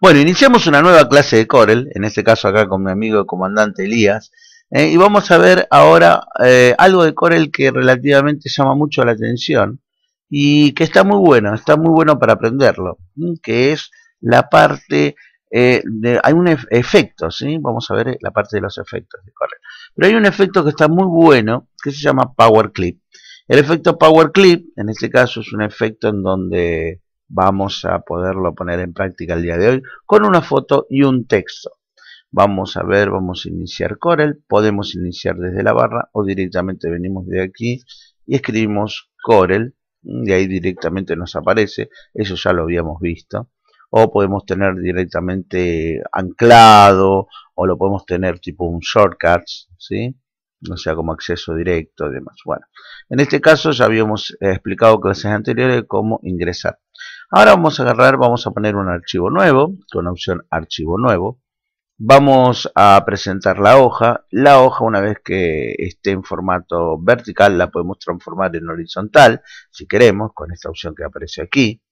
Bueno, iniciamos una nueva clase de Corel, en este caso acá con mi amigo el comandante Elías, eh, y vamos a ver ahora eh, algo de Corel que relativamente llama mucho la atención y que está muy bueno, está muy bueno para aprenderlo, que es la parte, eh, de, hay un efecto, ¿sí? vamos a ver la parte de los efectos de Corel, pero hay un efecto que está muy bueno que se llama Power Clip. El efecto Power Clip, en este caso, es un efecto en donde vamos a poderlo poner en práctica el día de hoy con una foto y un texto. Vamos a ver, vamos a iniciar Corel, podemos iniciar desde la barra o directamente venimos de aquí y escribimos Corel, de ahí directamente nos aparece, eso ya lo habíamos visto. O podemos tener directamente anclado, o lo podemos tener tipo un shortcut, ¿sí? o sea, como acceso directo y demás. Bueno, en este caso ya habíamos explicado clases anteriores cómo ingresar Ahora vamos a agarrar, vamos a poner un archivo nuevo, con la opción archivo nuevo. Vamos a presentar la hoja. La hoja una vez que esté en formato vertical la podemos transformar en horizontal, si queremos, con esta opción que aparece aquí.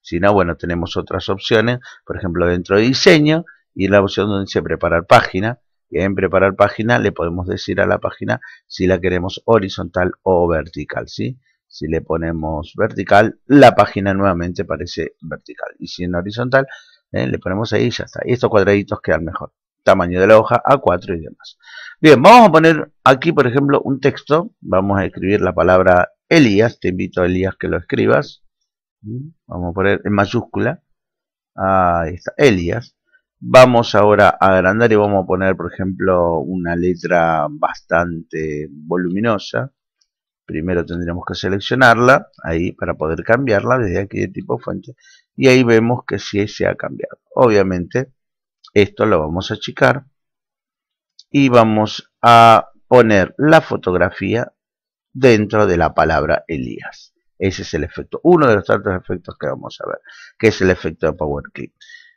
Si no, bueno, tenemos otras opciones, por ejemplo, dentro de diseño y en la opción donde dice preparar página. Y en preparar página le podemos decir a la página si la queremos horizontal o vertical, ¿sí? Si le ponemos vertical, la página nuevamente parece vertical. Y si en horizontal, eh, le ponemos ahí y ya está. Y estos cuadraditos quedan mejor. Tamaño de la hoja A4 y demás. Bien, vamos a poner aquí, por ejemplo, un texto. Vamos a escribir la palabra Elías. Te invito a Elías que lo escribas. Mm, vamos a poner en mayúscula. Ahí está, Elías. Vamos ahora a agrandar y vamos a poner, por ejemplo, una letra bastante voluminosa. Primero tendríamos que seleccionarla ahí para poder cambiarla desde aquí de tipo fuente. Y ahí vemos que sí se ha cambiado. Obviamente esto lo vamos a achicar y vamos a poner la fotografía dentro de la palabra Elías. Ese es el efecto, uno de los tantos efectos que vamos a ver, que es el efecto de Power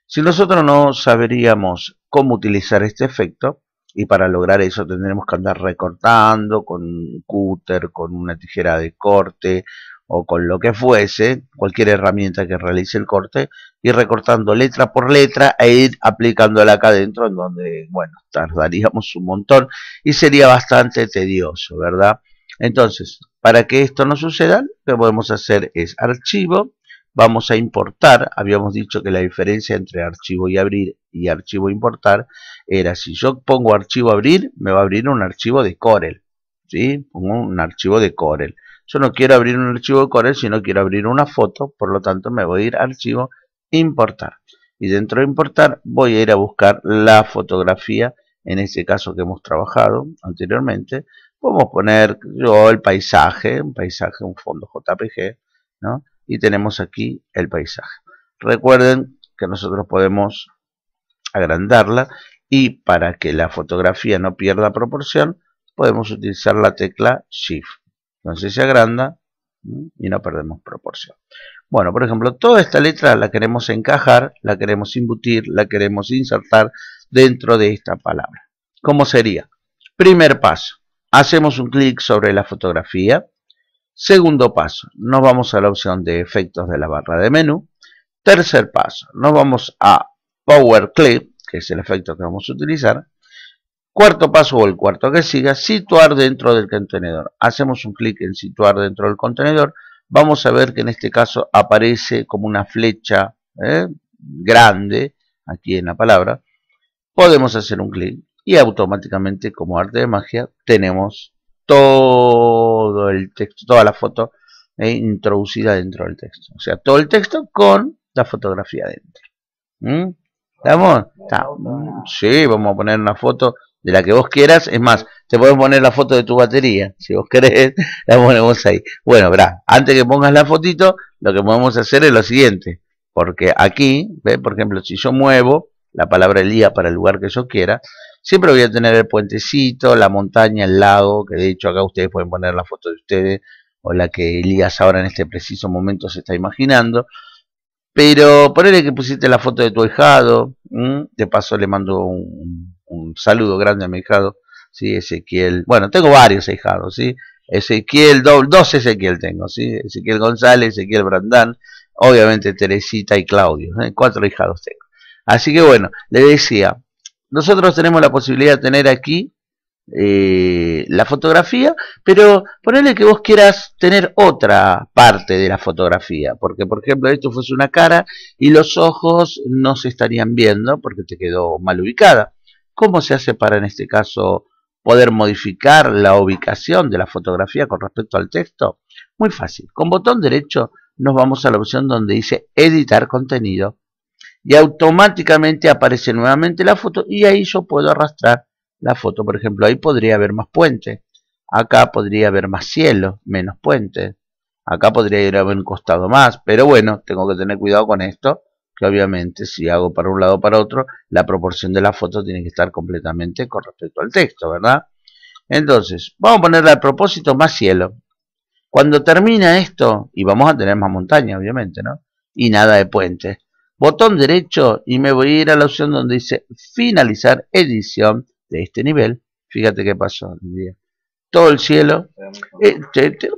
Si nosotros no saberíamos cómo utilizar este efecto, y para lograr eso tendremos que andar recortando con un cúter, con una tijera de corte o con lo que fuese, cualquier herramienta que realice el corte, Y recortando letra por letra e ir aplicándola acá adentro, en donde, bueno, tardaríamos un montón y sería bastante tedioso, ¿verdad? Entonces, para que esto no suceda, lo que podemos hacer es archivo, vamos a importar, habíamos dicho que la diferencia entre archivo y abrir y archivo importar era si yo pongo archivo abrir, me va a abrir un archivo de Corel, ¿sí? un archivo de Corel. Yo no quiero abrir un archivo de Corel, sino quiero abrir una foto, por lo tanto me voy a ir a archivo, importar. Y dentro de importar voy a ir a buscar la fotografía, en ese caso que hemos trabajado anteriormente. a poner yo el paisaje, un paisaje, un fondo JPG, ¿no? y tenemos aquí el paisaje. Recuerden que nosotros podemos agrandarla y para que la fotografía no pierda proporción podemos utilizar la tecla Shift. Entonces se agranda y no perdemos proporción. Bueno, por ejemplo, toda esta letra la queremos encajar, la queremos imbutir, la queremos insertar dentro de esta palabra. ¿Cómo sería? Primer paso, hacemos un clic sobre la fotografía, Segundo paso, nos vamos a la opción de efectos de la barra de menú. Tercer paso, nos vamos a Power Clip, que es el efecto que vamos a utilizar. Cuarto paso o el cuarto que siga, situar dentro del contenedor. Hacemos un clic en situar dentro del contenedor. Vamos a ver que en este caso aparece como una flecha ¿eh? grande, aquí en la palabra. Podemos hacer un clic y automáticamente como arte de magia tenemos todo el texto, toda la foto eh, introducida dentro del texto. O sea, todo el texto con la fotografía dentro. ¿Vamos? ¿Mm? ¿Estamos? Sí, vamos a poner una foto de la que vos quieras. Es más, te podemos poner la foto de tu batería. Si vos querés, la ponemos ahí. Bueno, verá, antes que pongas la fotito, lo que podemos hacer es lo siguiente. Porque aquí, ¿ve? por ejemplo, si yo muevo la palabra Elías para el lugar que yo quiera, siempre voy a tener el puentecito, la montaña, el lago, que de hecho acá ustedes pueden poner la foto de ustedes o la que Elías ahora en este preciso momento se está imaginando. Pero ponele que pusiste la foto de tu ahijado, de paso le mando un, saludo grande a mi hijado, ¿sí? Ezequiel, bueno, tengo varios ahijados, ¿sí? Ezequiel, dos Ezequiel tengo, ¿sí? Ezequiel González, Ezequiel Brandán, obviamente Teresita y Claudio, ¿eh? cuatro hijados tengo. Así que bueno, le decía, nosotros tenemos la posibilidad de tener aquí eh, la fotografía, pero ponele que vos quieras tener otra parte de la fotografía, porque por ejemplo esto fuese una cara y los ojos no se estarían viendo porque te quedó mal ubicada. ¿Cómo se hace para en este caso poder modificar la ubicación de la fotografía con respecto al texto? Muy fácil, con botón derecho nos vamos a la opción donde dice editar contenido y automáticamente aparece nuevamente la foto y ahí yo puedo arrastrar la foto. Por ejemplo, ahí podría haber más puentes. Acá podría haber más cielo, menos puentes. Acá podría ir a un costado más, pero bueno, tengo que tener cuidado con esto, que obviamente si hago para un lado o para otro, la proporción de la foto tiene que estar completamente con respecto al texto, ¿verdad? Entonces, vamos a ponerle al propósito más cielo. Cuando termina esto, y vamos a tener más montaña, obviamente, ¿no? Y nada de puentes botón derecho y me voy a ir a la opción donde dice finalizar edición de este nivel. Fíjate qué pasó. Todo el cielo. Eh,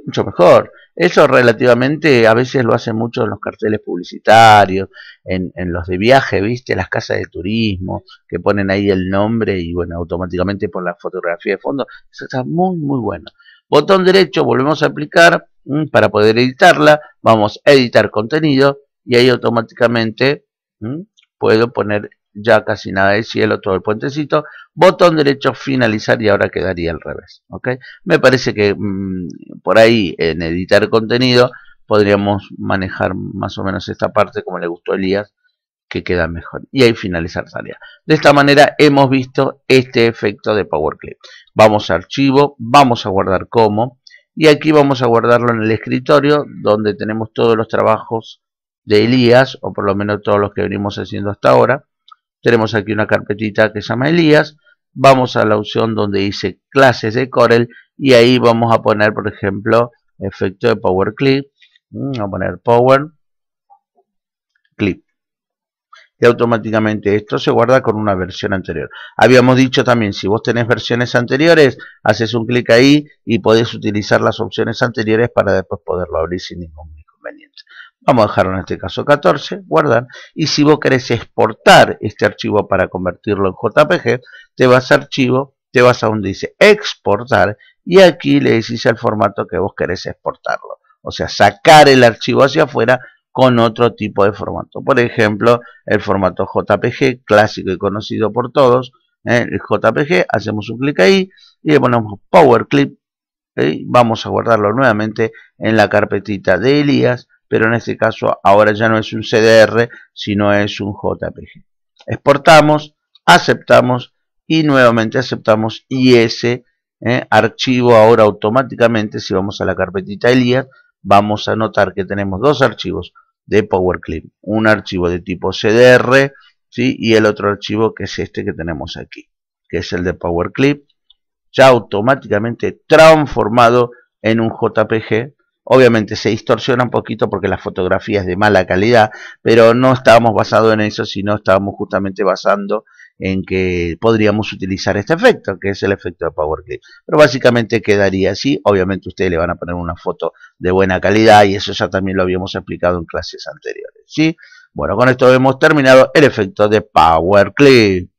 mucho mejor. Eso relativamente a veces lo hacen mucho en los carteles publicitarios, en, en, los de viaje, viste, las casas de turismo, que ponen ahí el nombre y bueno, automáticamente por la fotografía de fondo. Eso está muy, muy bueno. Botón derecho, volvemos a aplicar mm, para poder editarla. Vamos a editar contenido y ahí automáticamente puedo poner ya casi nada de cielo, todo el puentecito, botón derecho, finalizar y ahora quedaría al revés, Me parece que mm, por ahí en editar contenido podríamos manejar más o menos esta parte como le gustó a Elías, que queda mejor. Y ahí finalizar tarea. De esta manera hemos visto este efecto de PowerClip. Vamos a archivo, vamos a guardar como, y aquí vamos a guardarlo en el escritorio donde tenemos todos los trabajos de Elías, o por lo menos todos los que venimos haciendo hasta ahora. Tenemos aquí una carpetita que se llama Elías. Vamos a la opción donde dice clases de Corel y ahí vamos a poner, por ejemplo, efecto de Power Clip. Mm, vamos a poner Power Clip. Y automáticamente esto se guarda con una versión anterior. Habíamos dicho también, si vos tenés versiones anteriores, haces un clic ahí y podés utilizar las opciones anteriores para después poderlo abrir sin ningún inconveniente. Vamos a dejarlo en este caso 14, guardar. Y si vos querés exportar este archivo para convertirlo en JPG, te vas a archivo, te vas a donde dice exportar y aquí le decís el formato que vos querés exportarlo. O sea, sacar el archivo hacia afuera con otro tipo de formato. Por ejemplo, el formato JPG, clásico y conocido por todos, ¿eh? el JPG, hacemos un clic ahí y le ponemos Power Clip. ¿eh? Vamos a guardarlo nuevamente en la carpetita de Elías pero en este caso ahora ya no es un CDR, sino es un JPG. Exportamos, aceptamos y nuevamente aceptamos y ese eh, archivo ahora automáticamente, si vamos a la carpetita Elías vamos a notar que tenemos dos archivos de PowerClip, un archivo de tipo CDR ¿sí? y el otro archivo que es este que tenemos aquí, que es el de PowerClip, ya automáticamente transformado en un JPG Obviamente se distorsiona un poquito porque la fotografía es de mala calidad, pero no estábamos basado en eso, sino estábamos justamente basando en que podríamos utilizar este efecto, que es el efecto de Power Clip. Pero básicamente quedaría así. Obviamente ustedes le van a poner una foto de buena calidad y eso ya también lo habíamos explicado en clases anteriores. ¿sí? Bueno, con esto hemos terminado el efecto de Power Clip.